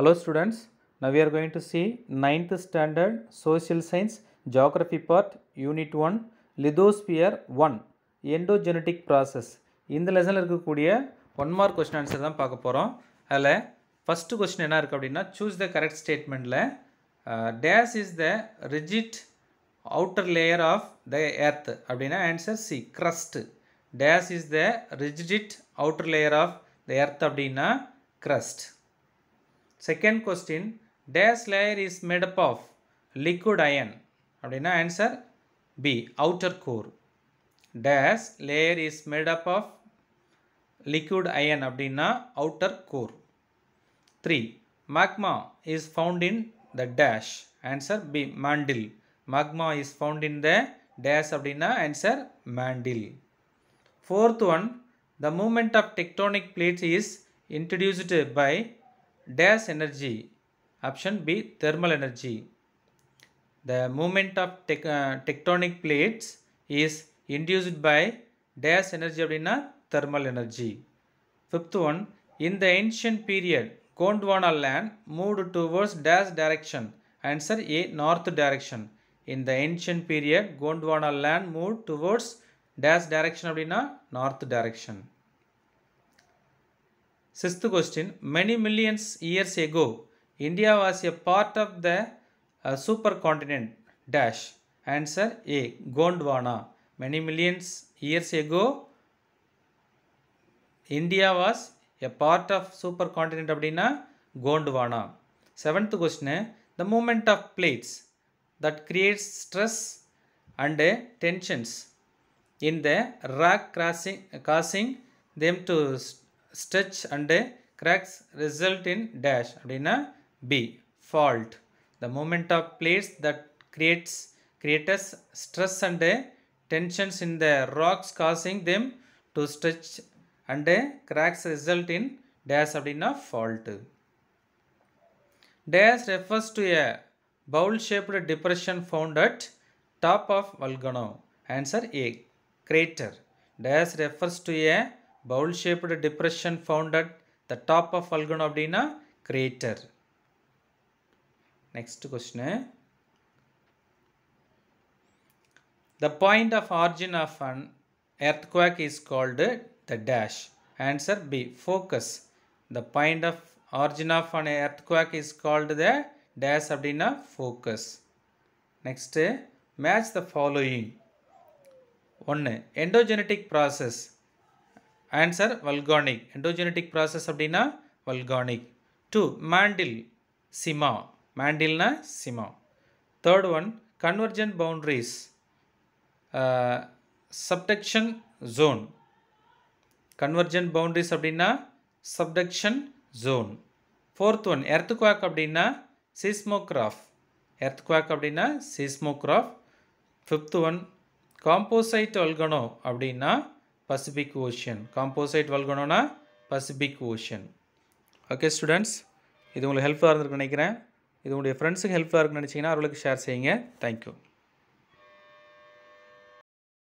Hello students now we are going to see 9th standard social science geography part unit 1 lithosphere 1 endogenetic இந்த லெசனில் இருக்கக்கூடிய one mark question answer தான் பார்க்க போகிறோம் அதில் ஃபஸ்ட்டு கொஸ்டின் என்ன இருக்குது அப்படின்னா சூஸ் த கரெக்ட் ஸ்டேட்மெண்ட்டில் this is the rigid outer layer of the earth அப்படின்னா answer C crust this is the rigid outer layer of the earth அப்படின்னா crust Second question, dash layer is made up of liquid iron. Adina answer B, outer core. Dash layer is made up of liquid iron. Adina outer core. Three, magma is found in the dash. Answer B, mandil. Magma is found in the dash. Adina answer mandil. Fourth one, the movement of tectonic plates is introduced by dash energy option b thermal energy the movement of tec uh, tectonic plates is induced by dash energy அப்படின்னா thermal energy fifth one in the ancient period Gondwana land moved towards dash direction answer a north direction in the ancient period Gondwana land moved towards dash direction அப்படின்னா north direction Sixth question, many millions years ago, India was a part of the uh, supercontinent dash. Answer A. Gondwana. Many millions years ago, India was a part of supercontinent அப்படின்னா Gondwana seventh question the movement of plates that creates stress and tensions in the rock crossing causing them to stretch and cracks result in dash Adina B fault the movement of plates that creates creates stress and tensions in the rocks causing them to stretch and cracks result in dash Adina fault dash refers to a bowl shaped depression found at top of volcano answer A crater dash refers to a bowl shaped depression found at the top of Falgun அப்படின்னா crater next question the point of origin of an earthquake is called the dash answer b focus the point of origin of an earthquake is called the dash அப்படின்னா focus next match the following 1 endogenetic process answer volcanic endogenetic process अब volcanic two mantle सीमा मैंडिलना सीमा third one convergent boundary subduction zone convergent boundary अब subduction zone fourth one earthquake क्वाक अब seismograph एर्त क्वाक अब सीस्मोक्राफ फिफ्त वन कामोसैट वलगनो अब Pacific Ocean. Composite volcano Pacific Ocean. Okay students இது உங்களுக்கு ஹெல்ப்ஃபுல்லாக இருந்திருக்கு நினைக்கிறேன் இது உங்களுடைய ஃப்ரெண்ட்ஸுக்கு ஹெல்ப்ஃபுல்லாக இருக்குன்னு நினச்சிங்கன்னா அவர்களுக்கு ஷேர் செய்யுங்க தேங்க்யூ